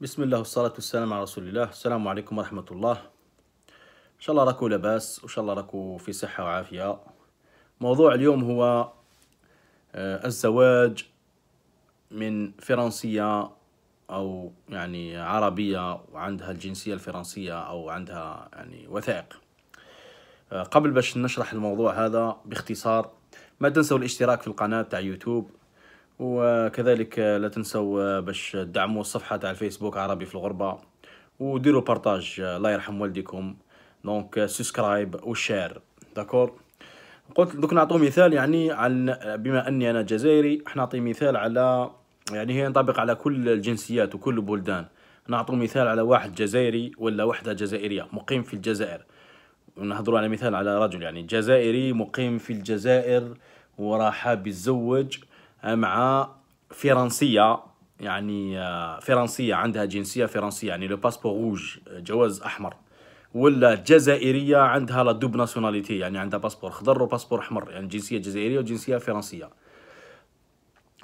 بسم الله والصلاة والسلام على رسول الله السلام عليكم ورحمة الله إن شاء الله راكو لاباس وإن شاء الله راكو في صحة وعافية موضوع اليوم هو الزواج من فرنسية أو يعني عربية وعندها الجنسية الفرنسية أو عندها يعني وثائق قبل باش نشرح الموضوع هذا باختصار ما تنسوا الاشتراك في القناة تاع يوتيوب وكذلك لا تنسوا باش تدعموا الصفحة تاع الفيسبوك عربي في الغربة وديروا بارتاج الله يرحم والديكم دونك سبسكرايب وشير داكور قلت دوك نعطو مثال يعني عن بما اني انا جزائري نعطي مثال على يعني هي ينطبق على كل الجنسيات وكل البلدان نعطو مثال على واحد جزائري ولا وحده جزائريه مقيم في الجزائر ونهضروا على مثال على رجل يعني جزائري مقيم في الجزائر وراه حاب يتزوج مع فرنسيه يعني آه، فرنسيه عندها جنسيه فرنسيه يعني لو باسبور آه، روج جواز احمر ولا جزائريه عندها لا دوب ناسيوناليتي يعني عندها باسبور خضر وباسبور احمر يعني جنسيه جزائريه وجنسيه فرنسيه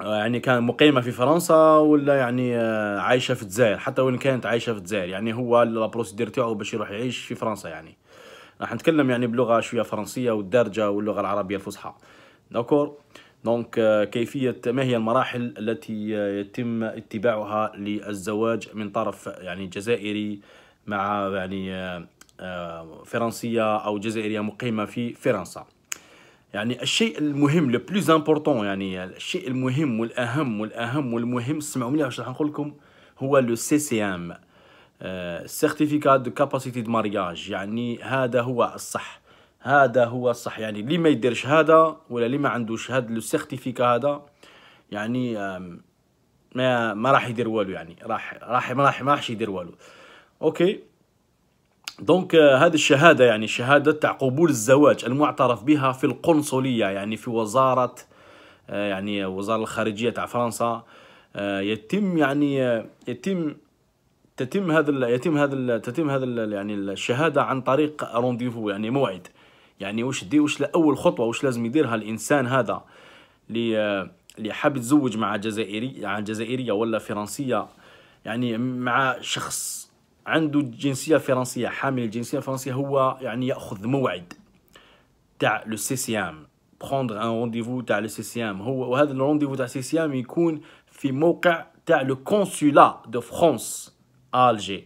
آه، يعني كان مقيمة في فرنسا ولا يعني عايشة في الجزائر حتى وين كانت عايشة في الجزائر يعني هو البروسيدير تاعو باش يروح يعيش في فرنسا يعني راح نتكلم يعني بلغة شوية فرنسية والدارجة واللغة العربية الفصحى داكور دونك euh, كيفية ما هي المراحل التي آه، يتم اتباعها للزواج من طرف يعني جزائري مع يعني آه، آه، فرنسية أو جزائرية مقيمة في فرنسا يعني الشيء المهم لو بلوز امبورطون يعني الشيء المهم والأهم والأهم والمهم اسمعوا مليح واش راح نقول لكم هو لو سي سي ام سيرتيفيكات دو كاباسيتي دو مارياج يعني هذا هو الصح هذا هو الصح يعني اللي ما يديرش هذا ولا اللي ما عندوش هذا لو سيرتيفيكا هذا يعني ما ما راح يدير والو يعني راح راح ما راح ما راحش يدير والو اوكي دونك آه، هذه الشهاده يعني شهاده تاع قبول الزواج المعترف بها في القنصليه يعني في وزاره آه، يعني وزاره الخارجيه تاع فرنسا آه، يتم يعني يتم تتم هذا يتم هذا تتم هذا يعني الشهاده عن طريق رونديفو يعني موعد يعني واش دي واش اول خطوه واش لازم يديرها الانسان هذا اللي اللي آه، حاب يتزوج مع جزائري عن جزائريه ولا فرنسيه يعني مع شخص عنده جنسيه فرنسيه حامل الجنسيه الفرنسيه هو يعني ياخذ موعد تاع لو سيسيام بروندر ان رونديفو تاع لو سيسيام هو وهذا الرونديفو تاع سيسيام يكون في موقع تاع لو كونسولا دو فرانس الجي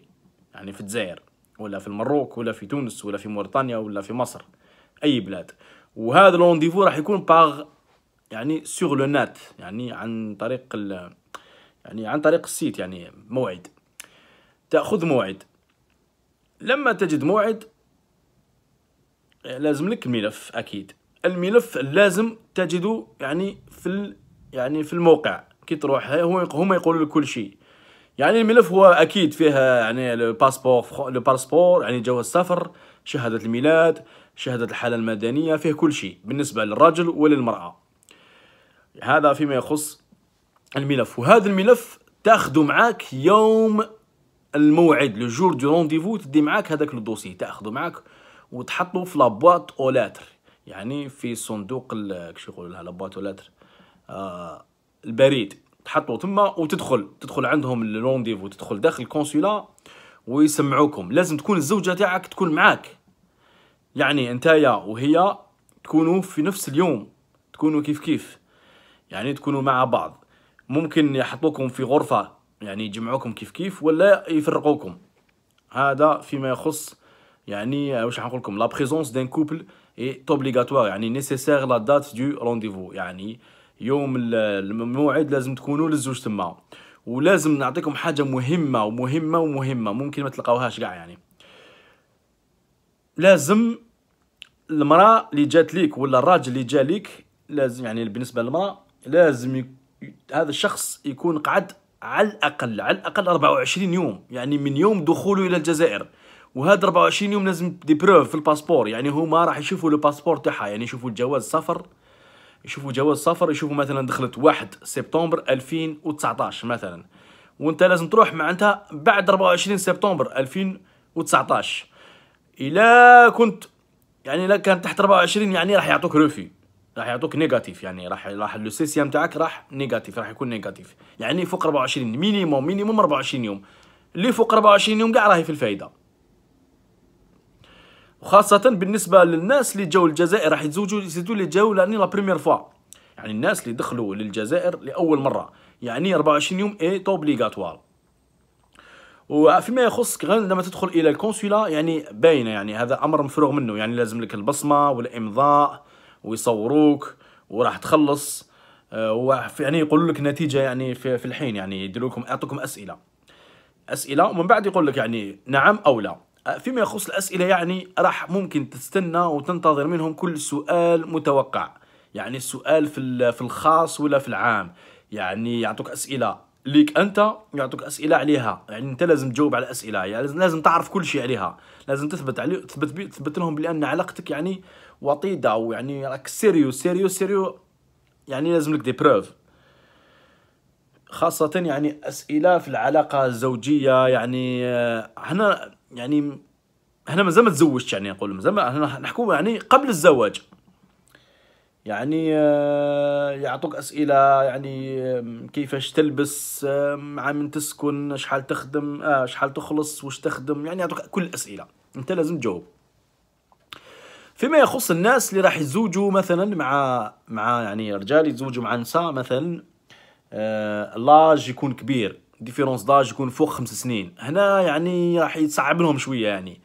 يعني في الجزائر ولا في المروك ولا في تونس ولا في موريتانيا ولا في مصر اي بلاد وهذا لونديفو راح يكون باغ يعني سور لو نات يعني عن طريق ال يعني عن طريق السيت يعني موعد تاخذ موعد لما تجد موعد لازم لك ملف اكيد الملف لازم تجده يعني في ال يعني في الموقع كي تروح هو هما يقولوا لك كل شيء يعني الملف هو اكيد فيه يعني الباسبور لو باسبور يعني جواز السفر شهادة الميلاد شهادة الحالة المدنية فيه كل شيء بالنسبة للرجل وللمرأة هذا فيما يخص الملف وهذا الملف تاخذه معاك يوم الموعد لو جور دو رونديفو تدي معاك هذاك الدوسي تاخذه معاك وتحطه في لابواط اولاتر يعني في صندوق كش يقولوا لها لابواط اولاتر آه البريد تحطه تما وتدخل تدخل عندهم الرونديفو تدخل داخل الكونسولا ويسمعوكم لازم تكون الزوجة تاعك تكون معاك يعني يا وهي تكونوا في نفس اليوم تكونوا كيف كيف يعني تكونوا مع بعض ممكن يحطوكم في غرفة يعني يجمعوكم كيف كيف ولا يفرقوكم هذا فيما يخص يعني واش راح لكم لا بريزونس دان كوبل اي اوبليغاتوار يعني نيسيسير لا دات دو رونديفو يعني يوم الموعد لازم تكونوا للزوج تما ولازم نعطيكم حاجة مهمة ومهمة ومهمة ممكن ما تلقاوهاش قاع يعني لازم المرأة اللي جات ليك ولا الراجل اللي جا ليك لازم يعني بالنسبة للمرأة لازم هذا الشخص يكون قعد على الأقل على الأقل 24 يوم يعني من يوم دخوله إلى الجزائر وهذا 24 يوم لازم دي بروف في الباسبور يعني هما راح يشوفوا الباسبور تاعها يعني يشوفوا الجواز سفر يشوفوا جواز سفر يشوفوا مثلا دخلت 1 سبتمبر 2019 مثلا وانت لازم تروح معناتها بعد 24 سبتمبر 2019 الا كنت يعني لا كان تحت 24 يعني راح يعطوك روفي راح يعطوك نيجاتيف يعني راح راح لو سي سي تاعك راح نيجاتيف راح يكون نيجاتيف يعني فوق 24 مينيموم مينيموم 24 يوم اللي فوق 24 يوم كاع راهي في الفايده وخاصه بالنسبه للناس اللي جاوا الجزائر راح يتزوجوا يزيدوا اللي جاوا لاني لا بريمير فوا يعني الناس اللي دخلوا للجزائر لاول مره يعني 24 يوم اي توبليغاتوار وفيما يخص غير لما تدخل الى الكونسولا يعني باينه يعني هذا امر مفروغ منه يعني لازم لك البصمه والامضاء ويصوروك وراح تخلص آه، يعني يقول لك نتيجه يعني في, في الحين يعني يديروا لكم يعطوكم اسئله اسئله ومن بعد يقول لك يعني نعم او لا فيما يخص الأسئلة يعني راح ممكن تستنى وتنتظر منهم كل سؤال متوقع يعني السؤال في في الخاص ولا في العام يعني يعطوك أسئلة ليك أنت يعطوك أسئلة عليها يعني أنت لازم تجاوب على الأسئلة يعني لازم تعرف كل شيء عليها لازم تثبت علي تثبت تثبت لهم بأن علاقتك يعني وطيدة يعني راك سيريو سيريو سيريو يعني لازم لك دي بروف خاصة يعني أسئلة في العلاقة الزوجية يعني آه، هنا يعني احنا مازال ما تزوجتش يعني نقول مازال احنا نحكوا يعني قبل الزواج يعني آه، يعطوك اسئله يعني كيفاش تلبس مع من تسكن شحال تخدم آه شحال تخلص واش تخدم يعني يعطوك كل الاسئله انت لازم تجاوب فيما يخص الناس اللي راح يتزوجوا مثلا مع مع يعني رجال يتزوجوا مع نساء مثلا آه لاج يكون كبير ديفيرونس داج يكون فوق خمس سنين هنا يعني راح يتصعب لهم شويه يعني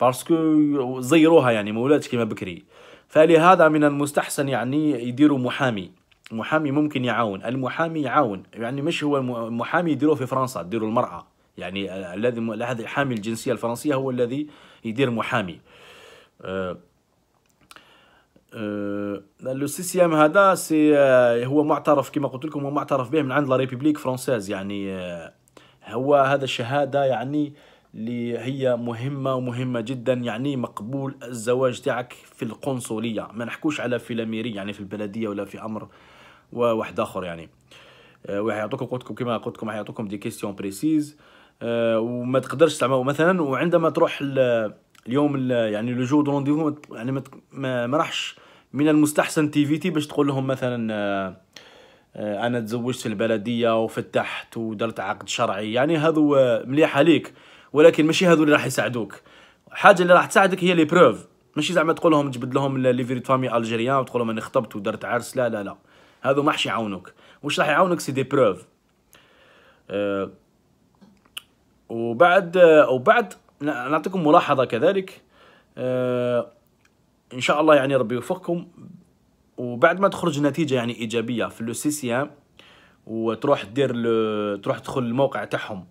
باسكو زيروها يعني ما ولاتش كيما بكري فلهذا من المستحسن يعني يديروا محامي محامي ممكن يعاون المحامي يعاون يعني مش هو المحامي يديروه في فرنسا يديروا المرأة يعني الذي حامل الجنسية الفرنسية هو الذي يدير محامي أه آه، لو سي سي ام هذا سي آه، هو معترف كما قلت لكم هو معترف به من عند لا ريبوبليك فرونسيز يعني آه، هو هذا الشهاده يعني اللي هي مهمه ومهمه جدا يعني مقبول الزواج تاعك في القنصليه ما نحكوش على في لاميري يعني في البلديه ولا في امر واحد اخر يعني ويعطوكم قلت لكم كما قلت لكم يعطوكم دي كيستيون بريسيز وما تقدرش تعمل مثلا وعندما تروح اليوم يعني لو جو رونديفو يعني ما راحش من المستحسن تيفيتي باش تقول لهم مثلا آه، انا تزوجت في البلديه وفتحت ودرت عقد شرعي يعني هذو آه، مليحه ليك ولكن ماشي هذو اللي راح يساعدوك حاجة اللي راح تساعدك هي لي بروف ماشي زعما تقول لهم تجبد لهم لي فيريت فامي الجيريان وتقول لهم انا خطبت ودرت عرس لا لا لا هذو ما حش يعاونوك واش راح يعاونك سي دي بروف أه وبعد آه، وبعد نعطيكم ملاحظة كذلك آه، إن شاء الله يعني ربي يوفقكم وبعد ما تخرج نتيجة يعني إيجابية في لو سي سي ام وتروح دير تروح تدخل الموقع تاعهم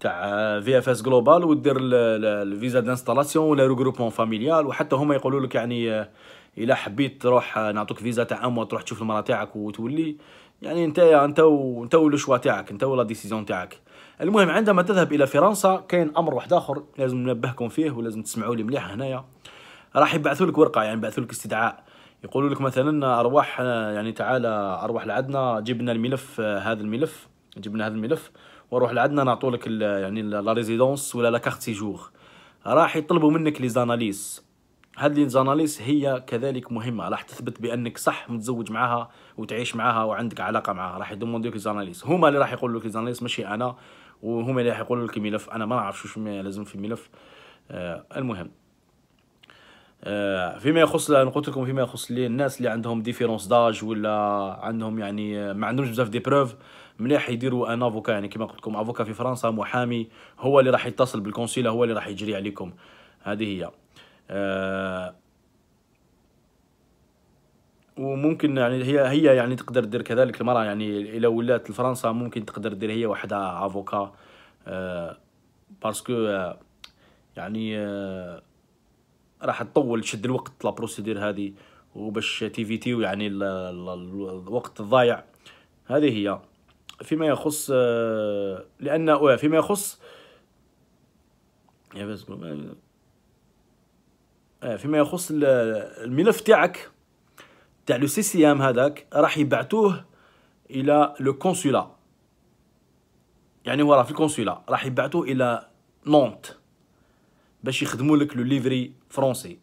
تاع في اف اس جلوبال ودير الفيزا دانستالاسيون ولا ريغروبمون فاميليال وحتى هما يقولوا لك يعني آه، الا حبيت تروح نعطوك فيزا تاع اموا تروح تشوف المرا تاعك وتولي يعني انت انت و... انت والشوا تاعك انت ولا ديسيزيون تاعك المهم عندما تذهب الى فرنسا كاين امر واحد اخر لازم ننبهكم فيه ولازم تسمعوا لي مليح هنايا راح يبعثوا لك ورقه يعني يبعثوا لك استدعاء يقولوا لك مثلا ارواح يعني تعالى ارواح لعدنا جبنا الملف هذا الملف جبنا هذا الملف وروح لعدنا نعطوا لك يعني لا ريزيدونس ولا لا كارت سيجور راح يطلبوا منك لي زاناليز هذه الزاناليس هي كذلك مهمه راح تثبت بانك صح متزوج معاها وتعيش معاها وعندك علاقه معاها راح يدومونديوك زاناليس هما اللي راح يقولوا لك الزاناليس ماشي انا وهما اللي راح يقولوا لك الملف انا ما نعرفش واش لازم في الملف آه المهم آه فيما يخص انا قلت لكم فيما يخص الناس اللي عندهم ديفيرونس داج ولا عندهم يعني آه، ما عندهمش بزاف دي بروف مليح يديروا ان افوكا يعني كما قلت لكم افوكا في فرنسا محامي هو اللي راح يتصل بالكونسيلا هو اللي راح يجري عليكم هذه هي آه، وممكن يعني هي هي يعني تقدر دير كذلك المراه يعني الا ولات لفرنسا ممكن تقدر دير هي وحدها افوكا آه، آه، باسكو يعني راح تطول تشد الوقت لا بروسيدير هذه وباش تيفيتيو يعني تي ال الوقت الضايع هذه هي فيما يخص لان فيما يخص يا بس آه، فيما يخص الملف تاعك تاع لو سي سي ام هذاك راح يبعثوه الى لو كونسولا يعني هو راه في الكونسولا راح يبعثوه الى نونت باش يخدموا لك لو ليفري فرونسي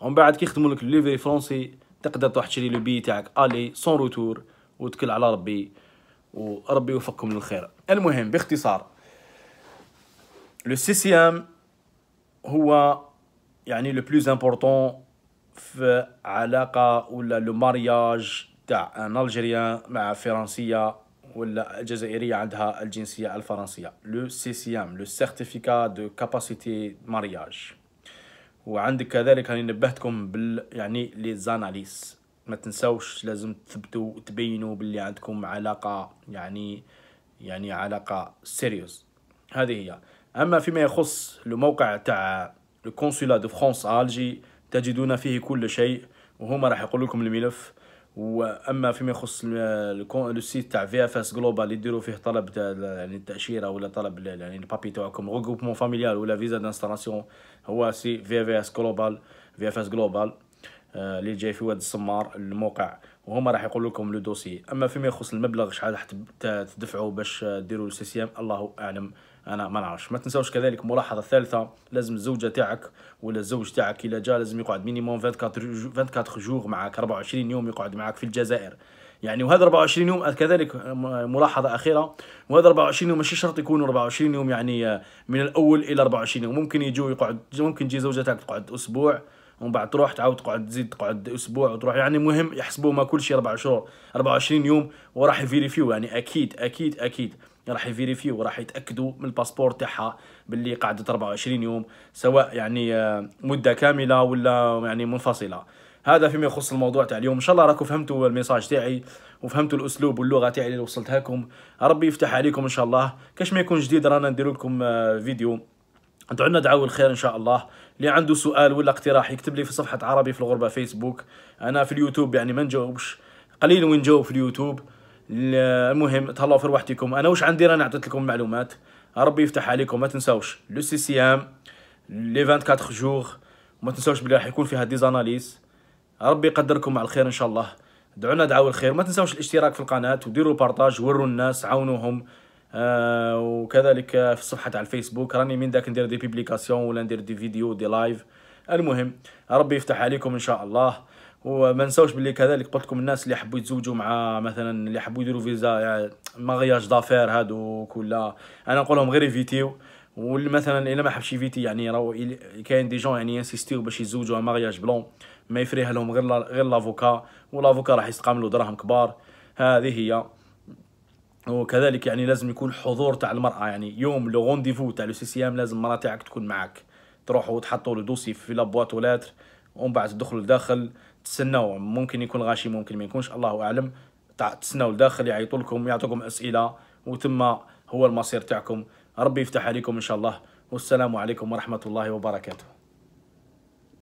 ومن بعد كي يخدموا لك لو ليفري فرونسي تقدر تروح تشري لو بي تاعك الي سون روتور وتكل على ربي وربي يوفقكم للخير المهم باختصار لو سي سي ام هو يعني لو بلوز امبورطون في علاقه ولا لو مارياج تاع ان الجيريان مع فرنسيه ولا الجزائريه عندها الجنسيه الفرنسيه لو سيسيام لو سيرتيفيكا دو كاباسيتي مارياج وعندك كذلك راني نبهتكم بال يعني لي زاناليس ما تنساوش لازم تثبتوا تبينوا باللي عندكم علاقه يعني يعني علاقه سيريوس هذه هي اما فيما يخص الموقع تاع لو دو فرانس الجي تجدون فيه كل شيء وهما راح يقول لكم الملف واما فيما يخص لو سيت تاع في اف اس جلوبال اللي ديروا فيه طلب يعني التاشيره ولا طلب يعني البابي تاعكم ريغروبمون فاميليال ولا فيزا دانستالاسيون هو سي في اف اس جلوبال في اف اس جلوبال اللي جاي في واد السمار الموقع وهما راح يقول لكم لو دوسي اما فيما يخص المبلغ شحال راح تدفعوا باش ديروا السيسيام الله اعلم انا ما نعرفش ما تنساوش كذلك ملاحظه ثالثه لازم الزوجه تاعك ولا الزوج تاعك الى جا لازم يقعد مينيموم 24 24 جور معك 24 يوم يقعد معك في الجزائر يعني وهذا 24 يوم كذلك ملاحظة أخيرة وهذا 24 يوم مش شرط يكونوا 24 يوم يعني من الأول إلى 24 يوم ممكن يجوا يقعد ممكن تجي زوجتك تقعد أسبوع ومن بعد تروح تعاود تقعد تزيد تقعد اسبوع وتروح يعني مهم يحسبوا ما كل شيء اربع شهور 24 يوم وراح يفيريفيو يعني اكيد اكيد اكيد راح يفيريفيو وراح يتاكدوا من الباسبور تاعها باللي قعدت 24 يوم سواء يعني آه، مده كامله ولا يعني منفصله هذا فيما يخص الموضوع تاع اليوم ان شاء الله راكم فهمتوا الميساج تاعي وفهمتوا الاسلوب واللغه تاعي اللي وصلتها لكم ربي يفتح عليكم ان شاء الله كاش ما يكون جديد رانا ندير لكم آه، فيديو ادعوا لنا دعوة الخير ان شاء الله اللي عنده سؤال ولا اقتراح يكتب لي في صفحة عربي في الغربة فيسبوك انا في اليوتيوب يعني ما نجاوبش قليل وين نجاوب في اليوتيوب المهم تهلاو في روحتكم انا واش عندي راني عطيت لكم معلومات ربي يفتح عليكم ما تنساوش لو سي سيام لي 24 جوغ وما تنساوش بلي راح يكون فيها ديزاناليز ربي يقدركم على الخير ان شاء الله دعونا دعوة الخير ما تنساوش الاشتراك في القناه وديروا بارطاج وروا الناس عاونوهم آه، وكذلك في الصفحه على الفيسبوك راني من ذاك ندير دي بيبليكاسيون ولا ندير دي فيديو دي لايف المهم ربي يفتح عليكم ان شاء الله وما نساوش بلي كذلك قلت لكم الناس اللي حبوا يتزوجوا مع مثلا اللي حبوا يديروا فيزا يعني مارياج دافير هادو ولا انا نقول لهم غير فيتيو واللي مثلا الا ما حبش يفيتي يعني راه كاين دي جون يعني ينسيستيو باش يتزوجوا مارياج بلون ما يفريها لهم غير غير لافوكا والافوكا راح له دراهم كبار هذه هي وكذلك يعني لازم يكون حضور تاع المراه يعني يوم لو رونديفو تاع لو سيسيام لازم المراه تاعك تكون معاك تروحوا وتحطوا لو دوسي في بواط ولاتر ومن بعد تدخلوا لداخل تسناو ممكن يكون غاشي ممكن ما يكونش الله اعلم تسناو لداخل يعيطوا لكم يعطوكم اسئله وثم هو المصير تاعكم ربي يفتح عليكم ان شاء الله والسلام عليكم ورحمه الله وبركاته